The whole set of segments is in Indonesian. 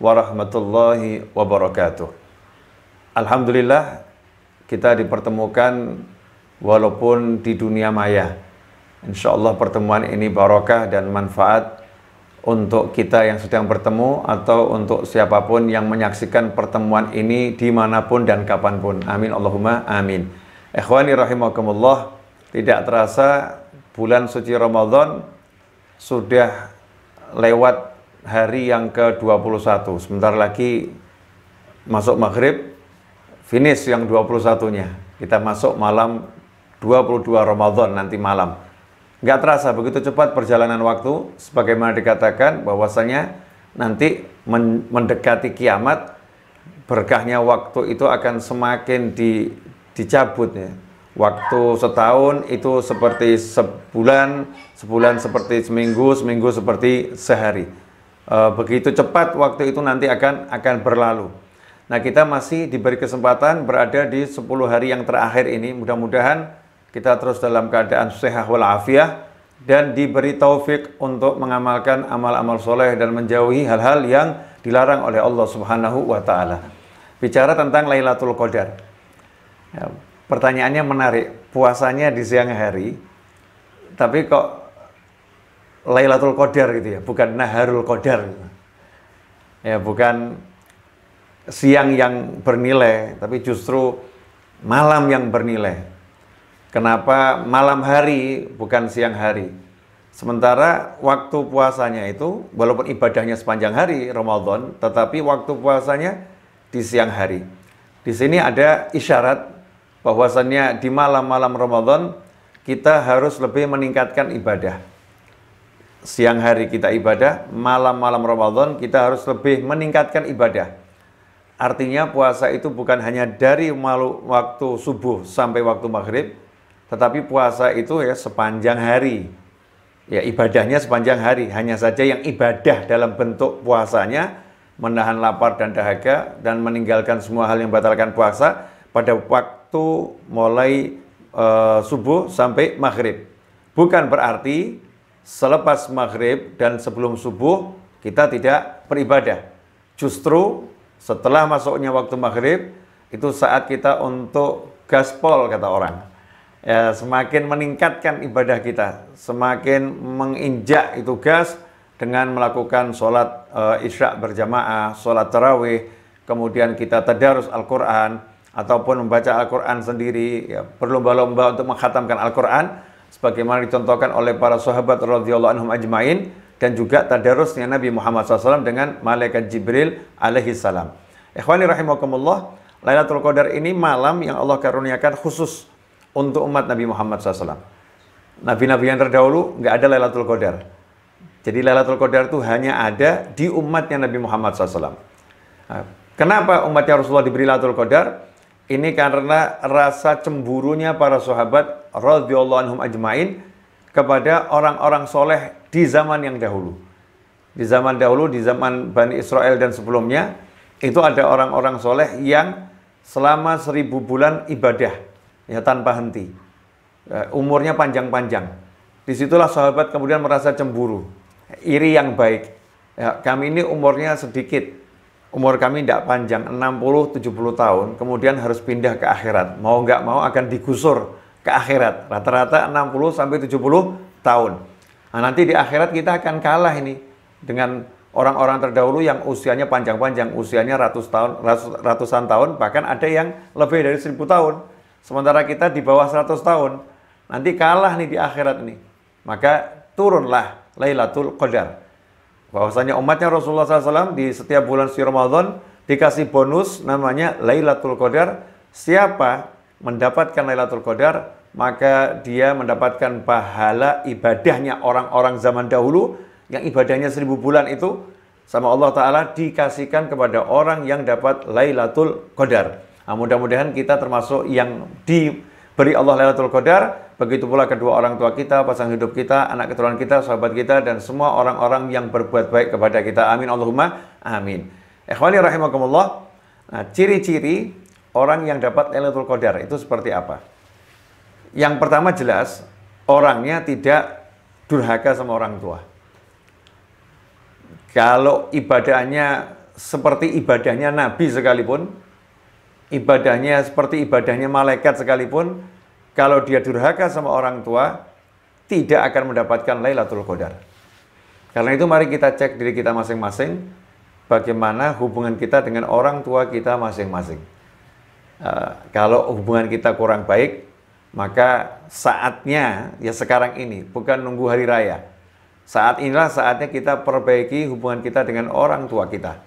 warahmatullahi wabarakatuh. Alhamdulillah kita dipertemukan walaupun di dunia maya. Insya Allah pertemuan ini barokah dan manfaat untuk kita yang sedang bertemu atau untuk siapapun yang menyaksikan pertemuan ini dimanapun dan kapanpun. Amin Allahumma amin. Ikhwani rahimakumullah, tidak terasa bulan suci Ramadan sudah lewat hari yang ke-21. Sebentar lagi masuk maghrib, finish yang 21-nya. Kita masuk malam 22 Ramadan nanti malam. Nggak terasa begitu cepat perjalanan waktu, sebagaimana dikatakan bahwasanya nanti mendekati kiamat, berkahnya waktu itu akan semakin di dicabut ya. Waktu setahun itu seperti sebulan, sebulan seperti seminggu, seminggu seperti sehari Eh, begitu cepat waktu itu nanti akan akan berlalu. Nah, kita masih diberi kesempatan berada di 10 hari yang terakhir ini. Mudah-mudahan kita terus dalam keadaan sehat walafiat dan diberi taufik untuk mengamalkan amal-amal soleh dan menjauhi hal-hal yang dilarang oleh Allah Subhanahu wa taala. Bicara tentang Lailatul Qadar. Ya, pertanyaannya menarik. Puasanya di siang hari, tapi kok Lailatul Qadar gitu ya, bukan Naharul Qadar. Ya, bukan siang yang bernilai, tapi justru malam yang bernilai. Kenapa malam hari bukan siang hari? Sementara waktu puasanya itu, walaupun ibadahnya sepanjang hari Ramadan, tetapi waktu puasanya di siang hari. Di sini ada isyarat bahwasannya di malam-malam Ramadan kita harus lebih meningkatkan ibadah siang hari kita ibadah, malam-malam Ramadan kita harus lebih meningkatkan ibadah. Artinya puasa itu bukan hanya dari waktu subuh sampai waktu maghrib, tetapi puasa itu ya sepanjang hari. Ya ibadahnya sepanjang hari, hanya saja yang ibadah dalam bentuk puasanya menahan lapar dan dahaga dan meninggalkan semua hal yang batalkan puasa pada waktu mulai e, subuh sampai maghrib. Bukan berarti selepas maghrib dan sebelum subuh kita tidak beribadah. Justru setelah masuknya waktu maghrib itu saat kita untuk gaspol kata orang. Ya, semakin meningkatkan ibadah kita, semakin menginjak itu gas dengan melakukan sholat e, isya berjamaah, sholat terawih, kemudian kita tadarus Al-Quran, ataupun membaca Al-Quran sendiri, ya, berlomba-lomba untuk menghatamkan Al-Quran, sebagaimana dicontohkan oleh para sahabat radhiyallahu anhum ajmain dan juga tadarusnya Nabi Muhammad SAW dengan malaikat Jibril alaihi salam. Ikhwani rahimakumullah, Lailatul Qadar ini malam yang Allah karuniakan khusus untuk umat Nabi Muhammad SAW. Nabi-nabi yang terdahulu nggak ada Lailatul Qadar. Jadi Lailatul Qadar itu hanya ada di umatnya Nabi Muhammad SAW. Nah, kenapa umatnya Rasulullah diberi Lailatul Qadar? Ini karena rasa cemburunya para sahabat radhiyallahu anhum ajmain kepada orang-orang soleh di zaman yang dahulu. Di zaman dahulu, di zaman Bani Israel dan sebelumnya, itu ada orang-orang soleh yang selama seribu bulan ibadah, ya tanpa henti. Eh, umurnya panjang-panjang. Disitulah sahabat kemudian merasa cemburu, iri yang baik. Ya, kami ini umurnya sedikit, umur kami tidak panjang, 60-70 tahun, kemudian harus pindah ke akhirat. Mau nggak mau akan digusur ke akhirat. Rata-rata 60 sampai 70 tahun. Nah, nanti di akhirat kita akan kalah ini dengan orang-orang terdahulu yang usianya panjang-panjang, usianya ratus tahun, ratusan tahun, bahkan ada yang lebih dari seribu tahun. Sementara kita di bawah 100 tahun, nanti kalah nih di akhirat nih. Maka turunlah Lailatul Qadar. Bahwasanya umatnya Rasulullah SAW di setiap bulan syawal Ramadan dikasih bonus namanya Lailatul Qadar. Siapa mendapatkan Lailatul Qadar, maka dia mendapatkan pahala ibadahnya orang-orang zaman dahulu yang ibadahnya seribu bulan itu sama Allah Ta'ala dikasihkan kepada orang yang dapat Lailatul Qadar. Nah, mudah-mudahan kita termasuk yang diberi Allah Lailatul Qadar, begitu pula kedua orang tua kita, pasang hidup kita, anak keturunan kita, sahabat kita, dan semua orang-orang yang berbuat baik kepada kita. Amin Allahumma, amin. Ikhwani rahimakumullah, nah, ciri-ciri orang yang dapat Lailatul Qadar itu seperti apa? Yang pertama jelas, orangnya tidak durhaka sama orang tua. Kalau ibadahnya seperti ibadahnya Nabi sekalipun, ibadahnya seperti ibadahnya malaikat sekalipun, kalau dia durhaka sama orang tua, tidak akan mendapatkan Lailatul Qadar. Karena itu mari kita cek diri kita masing-masing, bagaimana hubungan kita dengan orang tua kita masing-masing. Eh, kalau hubungan kita kurang baik, maka saatnya ya sekarang ini, bukan nunggu hari raya. Saat inilah saatnya kita perbaiki hubungan kita dengan orang tua kita.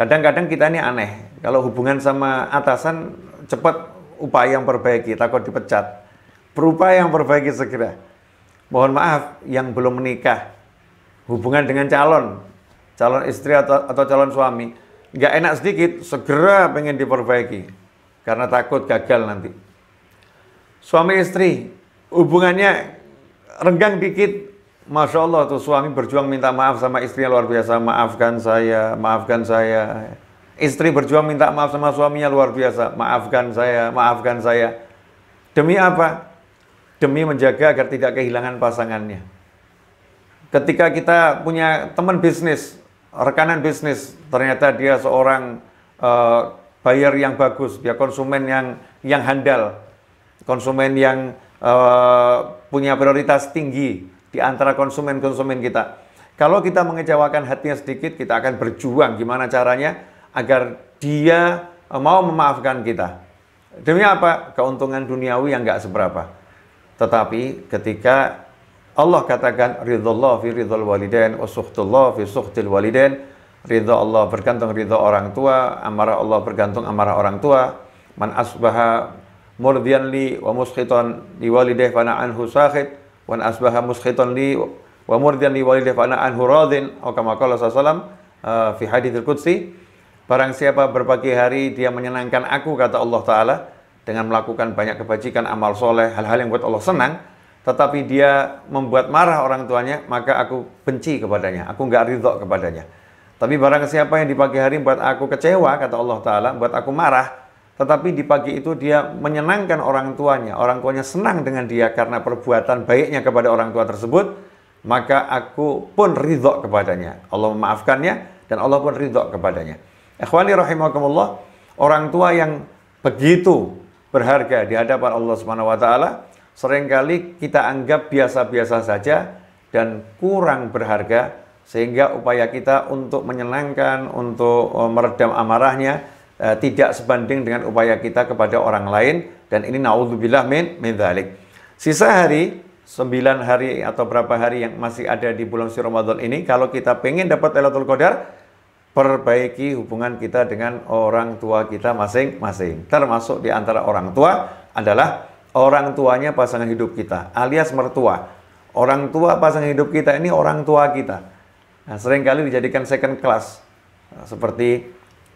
Kadang-kadang kita ini aneh, kalau hubungan sama atasan cepat upaya yang perbaiki, takut dipecat. Berupaya yang perbaiki segera. Mohon maaf yang belum menikah, hubungan dengan calon, calon istri atau, atau calon suami, nggak enak sedikit, segera pengen diperbaiki karena takut gagal nanti. Suami istri, hubungannya renggang dikit, Masya Allah tuh suami berjuang minta maaf sama istrinya luar biasa, maafkan saya, maafkan saya. Istri berjuang minta maaf sama suaminya luar biasa, maafkan saya, maafkan saya. Demi apa? Demi menjaga agar tidak kehilangan pasangannya. Ketika kita punya teman bisnis, rekanan bisnis, ternyata dia seorang uh, buyer yang bagus, ya konsumen yang yang handal, konsumen yang uh, punya prioritas tinggi di antara konsumen-konsumen kita. Kalau kita mengecewakan hatinya sedikit, kita akan berjuang gimana caranya agar dia eh, mau memaafkan kita. Demi apa? Keuntungan duniawi yang nggak seberapa. Tetapi ketika Allah katakan ridhullah fi ridhul walidain wa suhtullah fi suhtil walidain Ridho Allah bergantung ridho orang tua, amarah Allah bergantung amarah orang tua. Man asbaha murdian li wa Muskhiton li walideh fana anhu sahid. Wan asbaha muskhiton li wa murdian li walideh fana anhu radin. Atau oh, kama kala sallam uh, fi hadithil qudsi. Barang siapa berbagi hari dia menyenangkan aku, kata Allah Ta'ala, dengan melakukan banyak kebajikan, amal soleh, hal-hal yang buat Allah senang, tetapi dia membuat marah orang tuanya, maka aku benci kepadanya, aku nggak ridho kepadanya. Tapi barang siapa yang di pagi hari buat aku kecewa, kata Allah Ta'ala, buat aku marah, tetapi di pagi itu dia menyenangkan orang tuanya, orang tuanya senang dengan dia karena perbuatan baiknya kepada orang tua tersebut, maka aku pun ridho kepadanya. Allah memaafkannya dan Allah pun ridho kepadanya. Ikhwani rahimahumullah, orang tua yang begitu berharga di hadapan Allah Subhanahu wa taala seringkali kita anggap biasa-biasa saja dan kurang berharga sehingga upaya kita untuk menyenangkan, untuk eh, meredam amarahnya eh, tidak sebanding dengan upaya kita kepada orang lain dan ini naudzubillah min min dhalik. Sisa hari 9 hari atau berapa hari yang masih ada di bulan si Ramadan ini kalau kita pengen dapat Lailatul Qadar perbaiki hubungan kita dengan orang tua kita masing-masing. Termasuk di antara orang tua adalah orang tuanya pasangan hidup kita alias mertua. Orang tua pasangan hidup kita ini orang tua kita Nah, seringkali dijadikan second class. Nah, seperti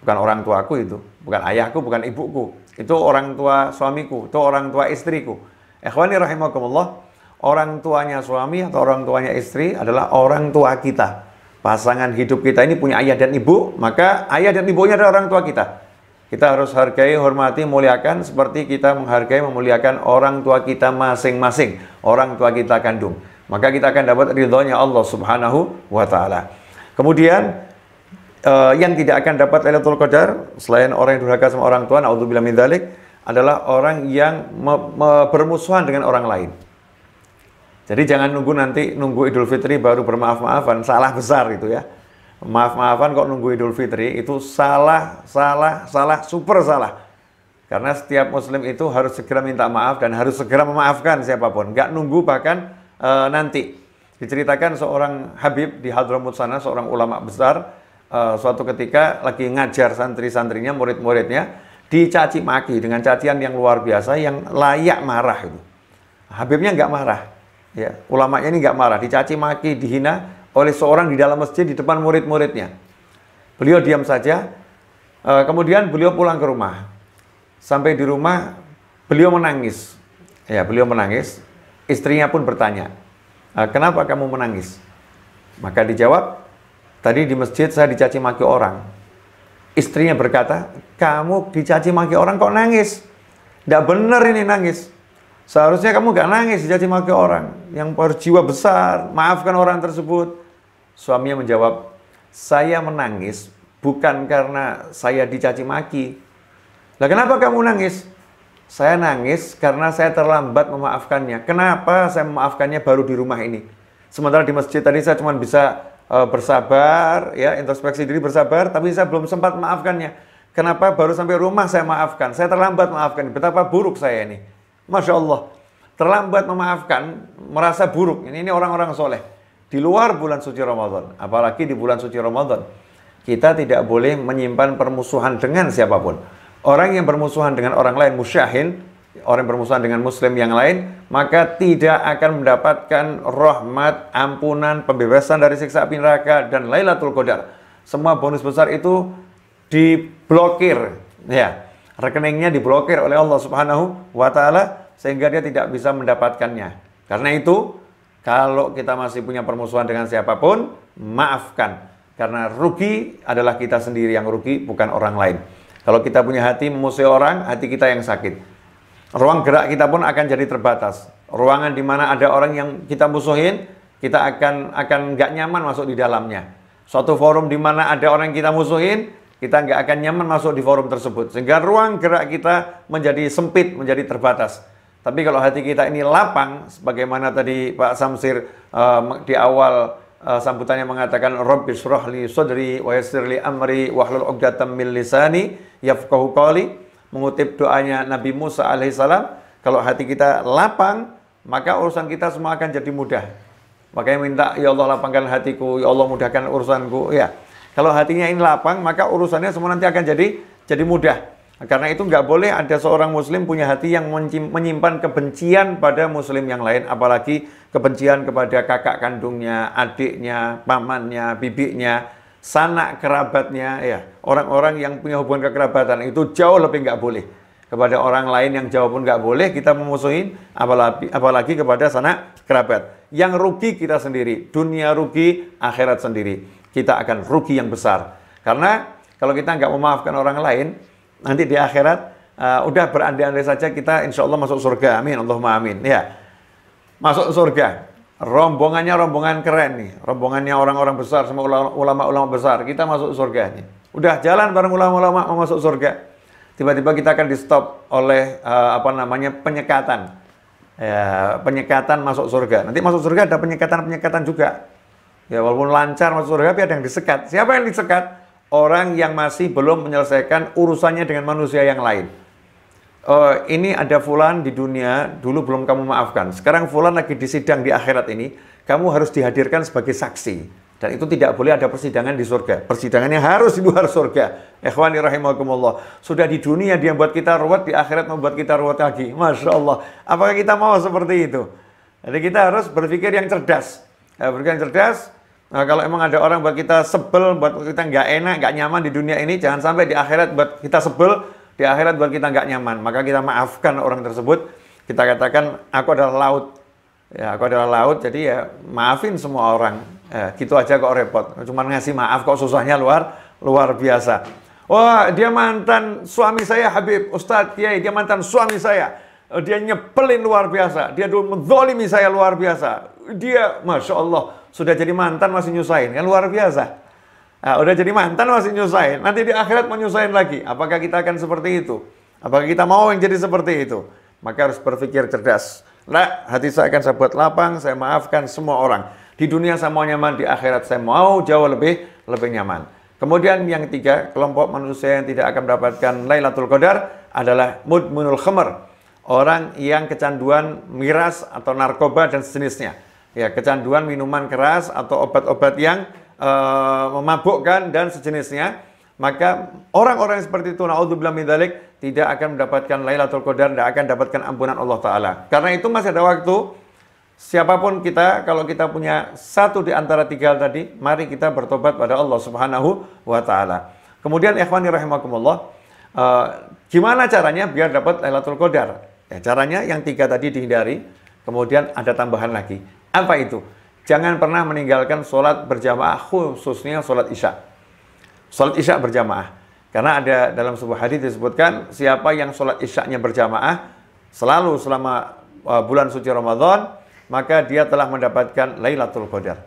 bukan orang tuaku itu, bukan ayahku, bukan ibuku. Itu orang tua suamiku, itu orang tua istriku. Ikhwani rahimakumullah, orang tuanya suami atau orang tuanya istri adalah orang tua kita. Pasangan hidup kita ini punya ayah dan ibu, maka ayah dan ibunya adalah orang tua kita. Kita harus hargai, hormati, muliakan seperti kita menghargai, memuliakan orang tua kita masing-masing, orang tua kita kandung maka kita akan dapat ridhonya Allah Subhanahu wa taala. Kemudian uh, yang tidak akan dapat Lailatul Qadar selain orang yang durhaka sama orang tua, naudzubillah min dalik, adalah orang yang me- bermusuhan dengan orang lain. Jadi jangan nunggu nanti nunggu Idul Fitri baru bermaaf-maafan, salah besar itu ya. Maaf-maafan kok nunggu Idul Fitri itu salah, salah, salah, super salah. Karena setiap muslim itu harus segera minta maaf dan harus segera memaafkan siapapun. Nggak nunggu bahkan uh, nanti. Diceritakan seorang Habib di Hadramut sana, seorang ulama besar, uh, suatu ketika lagi ngajar santri-santrinya, murid-muridnya, dicaci maki dengan cacian yang luar biasa, yang layak marah itu. Habibnya nggak marah, ya ulamanya ini nggak marah, dicaci maki, dihina oleh seorang di dalam masjid di depan murid-muridnya. Beliau diam saja, uh, kemudian beliau pulang ke rumah. Sampai di rumah, beliau menangis. Ya, beliau menangis Istrinya pun bertanya, eh, kenapa kamu menangis? Maka dijawab, tadi di masjid saya dicaci maki orang. Istrinya berkata, kamu dicaci maki orang kok nangis? Tidak benar ini nangis. Seharusnya kamu gak nangis dicaci maki orang. Yang berjiwa besar, maafkan orang tersebut. Suaminya menjawab, saya menangis bukan karena saya dicaci maki. Lah kenapa kamu nangis? Saya nangis karena saya terlambat memaafkannya. Kenapa saya memaafkannya baru di rumah ini? Sementara di masjid tadi saya cuma bisa uh, bersabar, ya introspeksi diri bersabar, tapi saya belum sempat memaafkannya. Kenapa baru sampai rumah saya maafkan? Saya terlambat memaafkan. Betapa buruk saya ini. Masya Allah. Terlambat memaafkan, merasa buruk. Ini ini orang-orang soleh. Di luar bulan suci Ramadan, apalagi di bulan suci Ramadan, kita tidak boleh menyimpan permusuhan dengan siapapun Orang yang bermusuhan dengan orang lain musyahin, orang yang bermusuhan dengan muslim yang lain, maka tidak akan mendapatkan rahmat, ampunan, pembebasan dari siksa api neraka dan Lailatul Qadar. Semua bonus besar itu diblokir, ya. Rekeningnya diblokir oleh Allah Subhanahu wa taala sehingga dia tidak bisa mendapatkannya. Karena itu, kalau kita masih punya permusuhan dengan siapapun, maafkan. Karena rugi adalah kita sendiri yang rugi, bukan orang lain. Kalau kita punya hati memusuhi orang, hati kita yang sakit. Ruang gerak kita pun akan jadi terbatas. Ruangan di mana ada orang yang kita musuhin, kita akan akan nggak nyaman masuk di dalamnya. Suatu forum di mana ada orang yang kita musuhin, kita nggak akan nyaman masuk di forum tersebut. Sehingga ruang gerak kita menjadi sempit, menjadi terbatas. Tapi kalau hati kita ini lapang, sebagaimana tadi Pak Samsir uh, di awal uh, sambutannya mengatakan Rabbi surahli sodri wa yasirli amri wahlul uqdatam min lisani yafqahu qawli, mengutip doanya Nabi Musa alaihissalam, kalau hati kita lapang, maka urusan kita semua akan jadi mudah. Makanya minta, ya Allah lapangkan hatiku, ya Allah mudahkan urusanku. Ya, kalau hatinya ini lapang, maka urusannya semua nanti akan jadi jadi mudah. Karena itu nggak boleh ada seorang Muslim punya hati yang menyimpan kebencian pada Muslim yang lain, apalagi kebencian kepada kakak kandungnya, adiknya, pamannya, bibiknya sanak kerabatnya, ya orang-orang yang punya hubungan kekerabatan itu jauh lebih nggak boleh. Kepada orang lain yang jauh pun nggak boleh kita memusuhin, apalagi, apalagi kepada sanak kerabat. Yang rugi kita sendiri, dunia rugi, akhirat sendiri. Kita akan rugi yang besar. Karena kalau kita nggak memaafkan orang lain, nanti di akhirat uh, udah berandai-andai saja kita insya Allah masuk surga. Amin, Allahumma amin. Ya, masuk surga rombongannya rombongan keren nih, rombongannya orang-orang besar sama ulama-ulama besar. Kita masuk surga nih. Udah jalan bareng ulama-ulama mau masuk surga. Tiba-tiba kita akan di stop oleh uh, apa namanya penyekatan. Ya, penyekatan masuk surga. Nanti masuk surga ada penyekatan-penyekatan juga. Ya walaupun lancar masuk surga tapi ada yang disekat. Siapa yang disekat? Orang yang masih belum menyelesaikan urusannya dengan manusia yang lain uh, ini ada fulan di dunia dulu belum kamu maafkan. Sekarang fulan lagi di sidang di akhirat ini, kamu harus dihadirkan sebagai saksi. Dan itu tidak boleh ada persidangan di surga. Persidangannya harus di luar surga. Ikhwani rahimahumullah. Sudah di dunia dia buat kita ruwet, di akhirat membuat kita ruwet lagi. Masya Allah. Apakah kita mau seperti itu? Jadi kita harus berpikir yang cerdas. Ya, berpikir yang cerdas, Nah, kalau emang ada orang buat kita sebel, buat kita nggak enak, nggak nyaman di dunia ini, jangan sampai di akhirat buat kita sebel, di akhirat buat kita nggak nyaman. Maka kita maafkan orang tersebut. Kita katakan, aku adalah laut. Ya, aku adalah laut, jadi ya maafin semua orang. Eh, gitu aja kok repot. Cuman ngasih maaf kok susahnya luar luar biasa. Wah, dia mantan suami saya Habib Ustadz Kiai, dia mantan suami saya. Dia nyebelin luar biasa. Dia dulu menzolimi saya luar biasa. Dia, Masya Allah, sudah jadi mantan masih nyusahin. Kan luar biasa. Nah, udah jadi mantan masih nyusahin. Nanti di akhirat mau nyusahin lagi. Apakah kita akan seperti itu? Apakah kita mau yang jadi seperti itu? Maka harus berpikir cerdas. Nah, hati saya akan saya buat lapang, saya maafkan semua orang. Di dunia saya mau nyaman, di akhirat saya mau jauh lebih lebih nyaman. Kemudian yang ketiga, kelompok manusia yang tidak akan mendapatkan Lailatul Qadar adalah mudmunul khamar. Orang yang kecanduan miras atau narkoba dan sejenisnya. Ya, kecanduan minuman keras atau obat-obat yang uh, memabukkan dan sejenisnya, maka orang-orang seperti itu naudzubillah min dalik, tidak akan mendapatkan Lailatul Qadar, tidak akan mendapatkan ampunan Allah taala. Karena itu masih ada waktu siapapun kita, kalau kita punya satu di antara tiga hal tadi, mari kita bertobat pada Allah Subhanahu wa Ta'ala. Kemudian, ikhwani rahimakumullah, uh, gimana caranya biar dapat Lailatul Qadar? Ya, caranya yang tiga tadi dihindari, kemudian ada tambahan lagi. Apa itu? Jangan pernah meninggalkan sholat berjamaah, khususnya sholat isya. Sholat isya berjamaah. Karena ada dalam sebuah hadis disebutkan, siapa yang sholat isyaknya berjamaah, selalu selama uh, bulan suci Ramadan, maka dia telah mendapatkan Lailatul Qadar.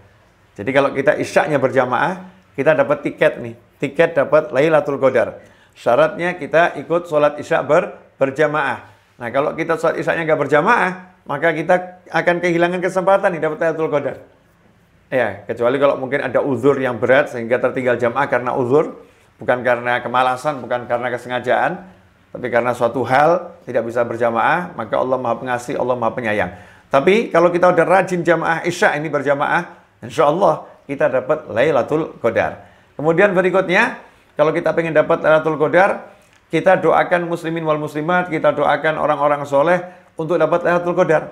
Jadi kalau kita isyaknya berjamaah, kita dapat tiket nih. Tiket dapat Lailatul Qadar. Syaratnya kita ikut sholat isya ber, berjamaah. Nah kalau kita sholat isyaknya nggak berjamaah, maka kita akan kehilangan kesempatan nih dapat Lailatul Qadar. Ya, kecuali kalau mungkin ada uzur yang berat sehingga tertinggal jamaah karena uzur, bukan karena kemalasan, bukan karena kesengajaan, tapi karena suatu hal tidak bisa berjamaah, maka Allah Maha Pengasih, Allah Maha Penyayang. Tapi kalau kita udah rajin jamaah Isya ini berjamaah, insya Allah kita dapat Lailatul Qadar. Kemudian berikutnya, kalau kita pengen dapat Lailatul Qadar, kita doakan muslimin wal muslimat, kita doakan orang-orang soleh, untuk dapat Lailatul Qadar.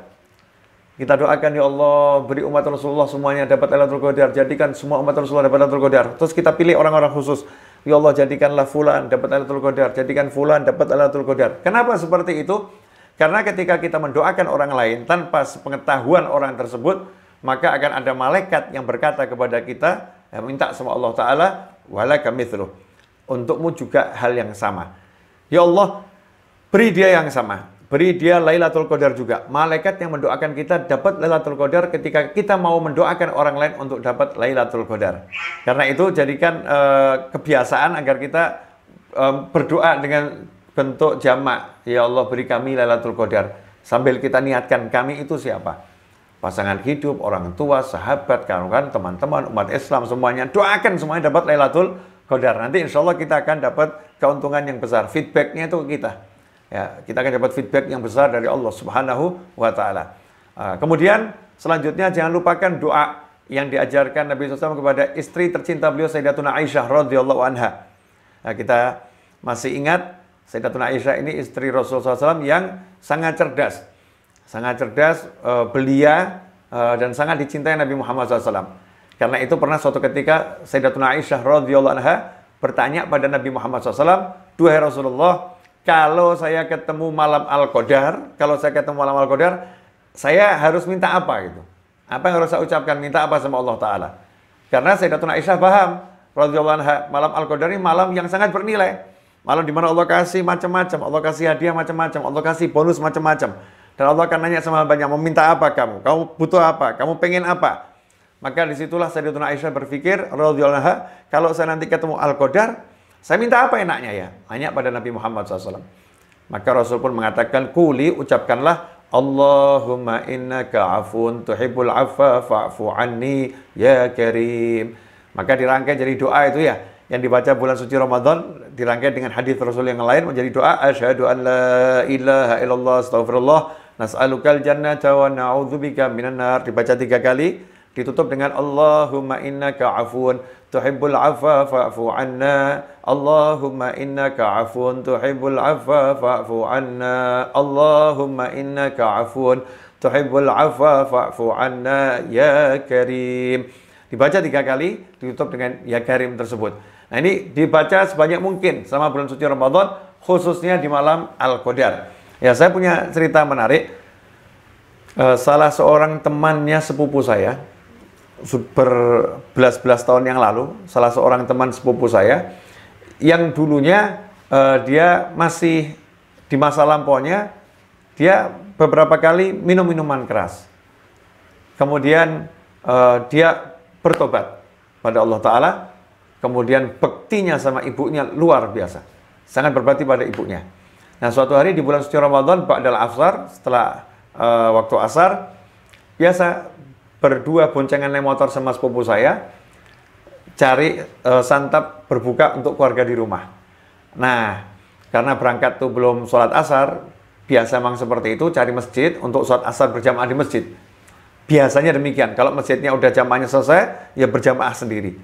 Kita doakan ya Allah, beri umat Rasulullah semuanya dapat Lailatul Qadar. Jadikan semua umat Rasulullah dapat Lailatul Qadar. Terus kita pilih orang-orang khusus. Ya Allah, jadikanlah fulan dapat Lailatul Qadar. Jadikan fulan dapat Lailatul Qadar. Kenapa seperti itu? Karena ketika kita mendoakan orang lain tanpa pengetahuan orang tersebut, maka akan ada malaikat yang berkata kepada kita, ya, minta sama Allah Ta'ala, wala kami Untukmu juga hal yang sama. Ya Allah, beri dia yang sama. Beri dia Lailatul Qadar juga. Malaikat yang mendoakan kita dapat Lailatul Qadar ketika kita mau mendoakan orang lain untuk dapat Lailatul Qadar. Karena itu jadikan e, kebiasaan agar kita e, berdoa dengan bentuk jamak. Ya Allah beri kami Lailatul Qadar. Sambil kita niatkan kami itu siapa? pasangan hidup, orang tua, sahabat, karungan, teman-teman, umat Islam semuanya doakan semuanya dapat Lailatul Qadar. Nanti insya Allah kita akan dapat keuntungan yang besar. Feedbacknya itu kita. Ya, kita akan dapat feedback yang besar dari Allah Subhanahu wa taala. Ah, kemudian selanjutnya jangan lupakan doa yang diajarkan Nabi SAW kepada istri tercinta beliau Sayyidatuna Aisyah radhiyallahu anha. Nah, kita masih ingat Sayyidatuna Aisyah ini istri Rasul SAW yang sangat cerdas, sangat cerdas, eh, belia eh, dan sangat dicintai Nabi Muhammad SAW. Karena itu pernah suatu ketika Sayyidatuna Aisyah radhiyallahu anha bertanya pada Nabi Muhammad SAW, "Duhai Rasulullah, kalau saya ketemu malam Al-Qadar, kalau saya ketemu malam Al-Qadar, saya harus minta apa gitu? Apa yang harus saya ucapkan? Minta apa sama Allah Ta'ala? Karena Sayyidatuna Aisyah paham, radhiyallahu anha, malam Al-Qadar ini malam yang sangat bernilai. Malam dimana Allah kasih macam-macam, Allah kasih hadiah macam-macam, Allah kasih bonus macam-macam. Dan Allah akan nanya sama banyak, mau minta apa kamu? Kamu butuh apa? Kamu pengen apa? Maka disitulah saya Sayyidatuna Aisyah berpikir, Rasulullah kalau saya nanti ketemu Al-Qadar, saya minta apa enaknya ya? Hanya pada Nabi Muhammad SAW. Maka Rasul pun mengatakan, Kuli, ucapkanlah, Allahumma innaka afun tuhibbul afa fa'fu anni ya karim. Maka dirangkai jadi doa itu ya. Yang dibaca bulan suci Ramadan dirangkai dengan hadis Rasul yang lain menjadi doa Asyadu an la ilaha illallah astaghfirullah nas'alukal jannata wa na'udzubika minan nar dibaca tiga kali Ditutup dengan Allahumma innaka afun tuhibbul afa fa'fu anna. Allahumma innaka afun tuhibbul afa fa'fu anna. Allahumma innaka afun tuhibbul afa fa'fu anna ya karim. Dibaca tiga kali, ditutup dengan ya karim tersebut. Nah ini dibaca sebanyak mungkin sama bulan suci Ramadan, khususnya di malam Al-Qadar. Ya saya punya cerita menarik. Eh, salah seorang temannya sepupu saya, berbelas-belas tahun yang lalu, salah seorang teman sepupu saya yang dulunya uh, dia masih di masa lampaunya dia beberapa kali minum minuman keras. Kemudian uh, dia bertobat pada Allah taala, kemudian bektinya sama ibunya luar biasa. Sangat berbakti pada ibunya. Nah, suatu hari di bulan suci Ramadan, Pak Dal Afsar, setelah uh, waktu asar, biasa berdua boncengan naik motor sama sepupu saya cari e, santap berbuka untuk keluarga di rumah. Nah, karena berangkat tuh belum sholat asar, biasa memang seperti itu cari masjid untuk sholat asar berjamaah di masjid. Biasanya demikian. Kalau masjidnya udah jamaahnya selesai, ya berjamaah sendiri.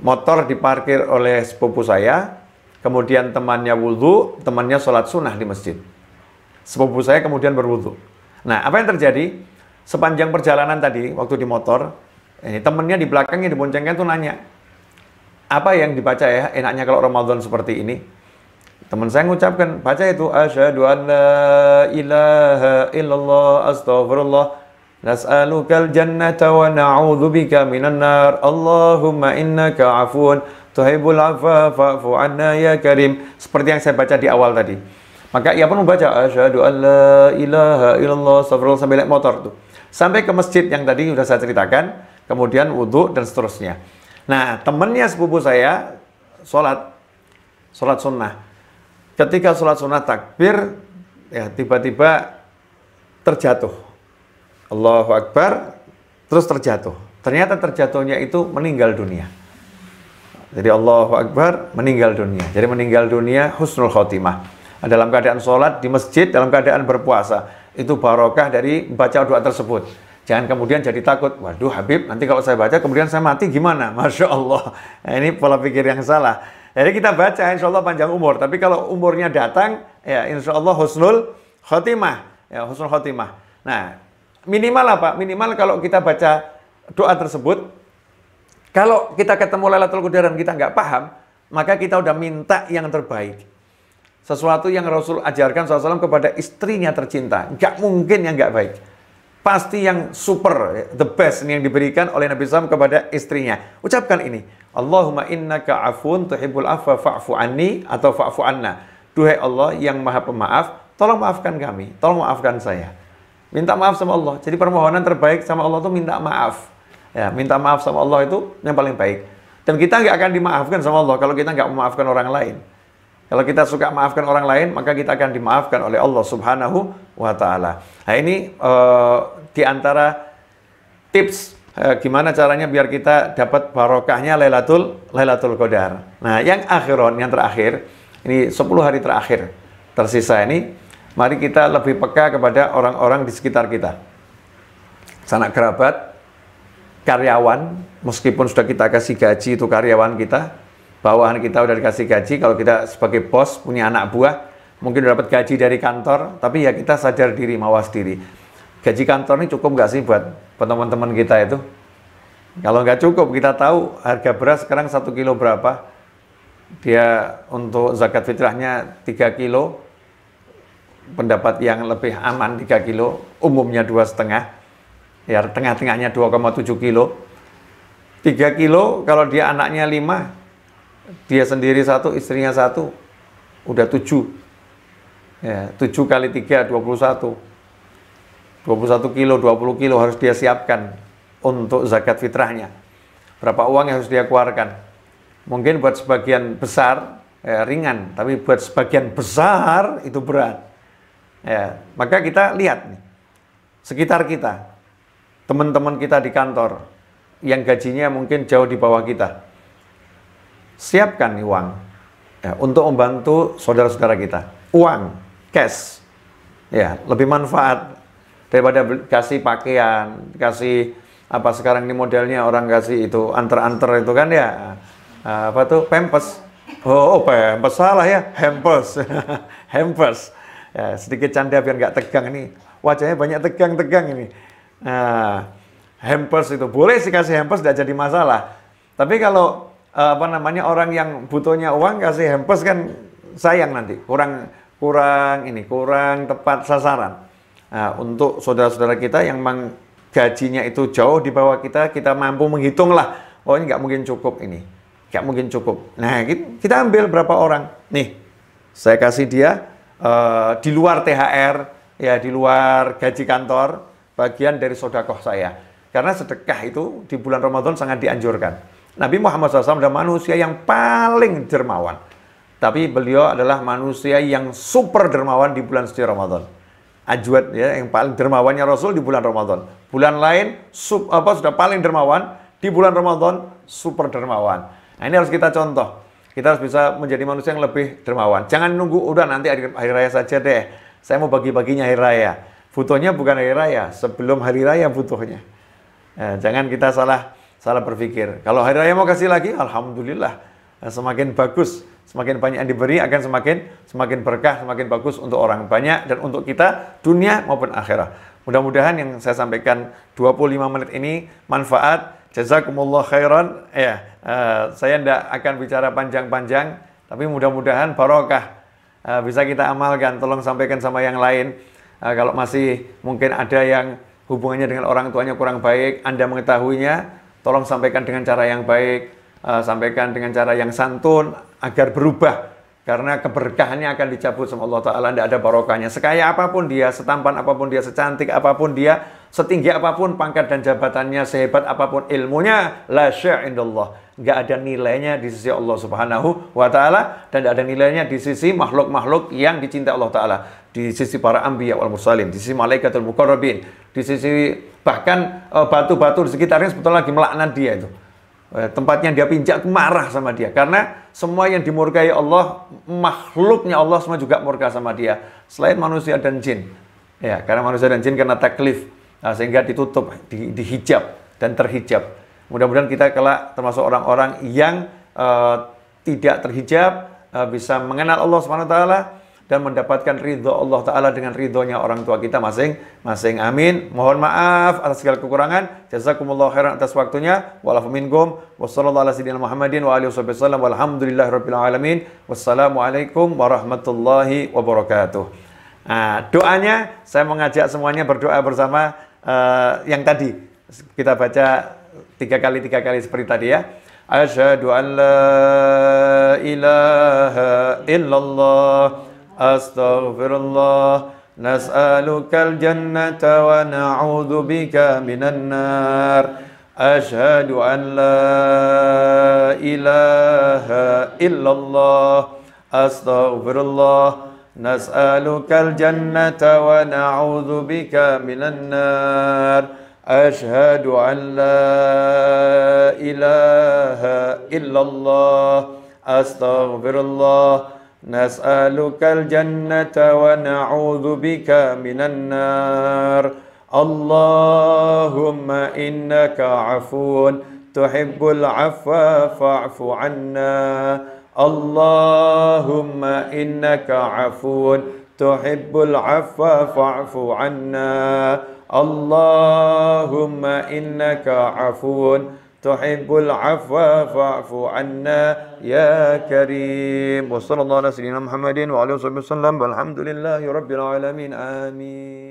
Motor diparkir oleh sepupu saya, kemudian temannya wudhu, temannya sholat sunnah di masjid. Sepupu saya kemudian berwudhu. Nah, apa yang terjadi? sepanjang perjalanan tadi waktu di motor, ini temennya di belakangnya diboncengkan tuh nanya, apa yang dibaca ya enaknya kalau Ramadan seperti ini? Teman saya mengucapkan, baca itu asyhadu an la ilaha illallah astaghfirullah nas'alukal jannata wa na'udzubika minan nar. Allahumma innaka afun tuhibbul afa fa'fu anna ya karim. Seperti yang saya baca di awal tadi. Maka ia pun membaca asyhadu an la ilaha illallah astaghfirullah sambil naik motor tuh sampai ke masjid yang tadi sudah saya ceritakan, kemudian wudhu dan seterusnya. Nah, temannya sepupu saya sholat, sholat sunnah. Ketika sholat sunnah takbir, ya tiba-tiba terjatuh. Allahu Akbar, terus terjatuh. Ternyata terjatuhnya itu meninggal dunia. Jadi Allahu Akbar meninggal dunia. Jadi meninggal dunia husnul khotimah. Dalam keadaan sholat di masjid, dalam keadaan berpuasa itu barokah dari baca doa tersebut. Jangan kemudian jadi takut, waduh Habib, nanti kalau saya baca kemudian saya mati gimana? Masya Allah, nah, ini pola pikir yang salah. Jadi kita baca insya Allah panjang umur, tapi kalau umurnya datang, ya insya Allah husnul khotimah. Ya, husnul khotimah. Nah, minimal apa? Minimal kalau kita baca doa tersebut, kalau kita ketemu lelatul kudaran kita nggak paham, maka kita udah minta yang terbaik sesuatu yang Rasul ajarkan SAW kepada istrinya tercinta. Gak mungkin yang gak baik. Pasti yang super, the best yang diberikan oleh Nabi SAW kepada istrinya. Ucapkan ini. Allahumma innaka afun tuhibbul afwa fa'fu anni atau fa'fu anna. Duhai Allah yang maha pemaaf, tolong maafkan kami, tolong maafkan saya. Minta maaf sama Allah. Jadi permohonan terbaik sama Allah itu minta maaf. Ya, minta maaf sama Allah itu yang paling baik. Dan kita nggak akan dimaafkan sama Allah kalau kita nggak memaafkan orang lain. Kalau kita suka maafkan orang lain, maka kita akan dimaafkan oleh Allah Subhanahu wa taala. Nah, ini uh, di antara tips uh, gimana caranya biar kita dapat barokahnya Lailatul Lailatul Qadar. Nah, yang akhiron yang terakhir ini 10 hari terakhir tersisa ini mari kita lebih peka kepada orang-orang di sekitar kita. Sanak kerabat, karyawan, meskipun sudah kita kasih gaji itu karyawan kita, bawahan kita udah dikasih gaji, kalau kita sebagai bos punya anak buah, mungkin udah dapat gaji dari kantor, tapi ya kita sadar diri, mawas diri. Gaji kantor ini cukup nggak sih buat teman-teman kita itu? Kalau nggak cukup, kita tahu harga beras sekarang satu kilo berapa, dia untuk zakat fitrahnya 3 kilo, pendapat yang lebih aman 3 kilo, umumnya dua setengah, ya tengah-tengahnya 2,7 kilo. 3 kilo kalau dia anaknya 5, dia sendiri satu, istrinya satu, udah tujuh. Ya, tujuh kali tiga, dua puluh satu. Dua puluh satu kilo, dua puluh kilo harus dia siapkan untuk zakat fitrahnya. Berapa uang yang harus dia keluarkan. Mungkin buat sebagian besar, ya, ringan, tapi buat sebagian besar itu berat. Ya, maka kita lihat nih, sekitar kita, teman-teman kita di kantor, yang gajinya mungkin jauh di bawah kita, siapkan nih uang ya, untuk membantu saudara-saudara kita. Uang, cash, ya lebih manfaat daripada kasih pakaian, kasih apa sekarang ini modelnya orang kasih itu antar-antar itu kan ya ah, apa tuh pempes. Oh, oh pempes salah ya, hampers, hampers. Ya, sedikit canda biar nggak tegang ini. Wajahnya banyak tegang-tegang ini. Nah, hampers itu boleh sih kasih hampers tidak jadi masalah. Tapi kalau apa namanya orang yang butuhnya uang kasih hampers kan sayang nanti kurang kurang ini kurang tepat sasaran. Nah, untuk saudara-saudara kita yang memang gajinya itu jauh di bawah kita, kita mampu menghitung lah. Oh ini nggak mungkin cukup ini, nggak mungkin cukup. Nah kita ambil berapa orang? Nih, saya kasih dia uh, di luar THR, ya di luar gaji kantor, bagian dari sodakoh saya. Karena sedekah itu di bulan Ramadan sangat dianjurkan. Nabi Muhammad SAW adalah manusia yang paling dermawan. Tapi beliau adalah manusia yang super dermawan di bulan suci Ramadan. Ajwat ya, yang paling dermawannya Rasul di bulan Ramadan. Bulan lain sub, apa sudah paling dermawan, di bulan Ramadan super dermawan. Nah, ini harus kita contoh. Kita harus bisa menjadi manusia yang lebih dermawan. Jangan nunggu udah nanti hari, hari raya saja deh. Saya mau bagi-baginya hari raya. Butuhnya bukan hari raya, sebelum hari raya butuhnya. Nah, jangan kita salah salah berpikir. Kalau hari raya mau kasih lagi, alhamdulillah. Eh, semakin bagus, semakin banyak yang diberi akan semakin semakin berkah, semakin bagus untuk orang banyak dan untuk kita dunia maupun akhirat. Mudah-mudahan yang saya sampaikan 25 menit ini manfaat. Jazakumullah khairan. Ya, eh, saya tidak akan bicara panjang-panjang, tapi mudah-mudahan barokah eh, bisa kita amalkan. Tolong sampaikan sama yang lain. Eh, kalau masih mungkin ada yang hubungannya dengan orang tuanya kurang baik, Anda mengetahuinya, Tolong sampaikan dengan cara yang baik, eh, sampaikan dengan cara yang santun agar berubah karena keberkahannya akan dicabut sama Allah Ta'ala, tidak ada barokahnya. Sekaya apapun dia, setampan apapun dia, secantik apapun dia, setinggi apapun pangkat dan jabatannya, sehebat apapun ilmunya, la sya'indallah. Nggak ada nilainya di sisi Allah Subhanahu wa Ta'ala, dan tidak ada nilainya di sisi makhluk-makhluk yang dicintai Allah Ta'ala di sisi para ambiya wal mursalin, di sisi malaikatul mukarrabin, di sisi bahkan eh, batu-batu di sekitarnya sebetulnya lagi melaknat dia itu. Eh, tempatnya dia pinjak marah sama dia karena semua yang dimurkai Allah, makhluknya Allah semua juga murka sama dia selain manusia dan jin. Ya, karena manusia dan jin karena taklif nah, sehingga ditutup, di, dihijab dan terhijab. Mudah-mudahan kita kelak termasuk orang-orang yang uh, tidak terhijab uh, bisa mengenal Allah Subhanahu wa taala dan mendapatkan ridho Allah Ta'ala dengan ridhonya orang tua kita masing-masing. Amin. Mohon maaf atas segala kekurangan. Jazakumullah khairan atas waktunya. walafuminkum Wassalamualaikum warahmatullahi wabarakatuh. Nah, doanya saya mengajak semuanya berdoa bersama uh, yang tadi kita baca tiga kali tiga kali seperti tadi ya. Asyhadu an la ilaha illallah أستغفر الله نسألك الجنة ونعوذ بك من النار أشهد أن لا إله إلا الله أستغفر الله نسألك الجنة ونعوذ بك من النار أشهد أن لا إله إلا الله أستغفر الله نسألك الجنة ونعوذ بك من النار اللهم إنك عفو تحب العفو فاعف عنا اللهم إنك عفو تحب العفو فاعف عنا اللهم إنك عفو تحب العفو فاعف عنا يا كريم وصلى الله على سيدنا محمد وعلى اله وصحبه وسلم والحمد لله رب العالمين آمين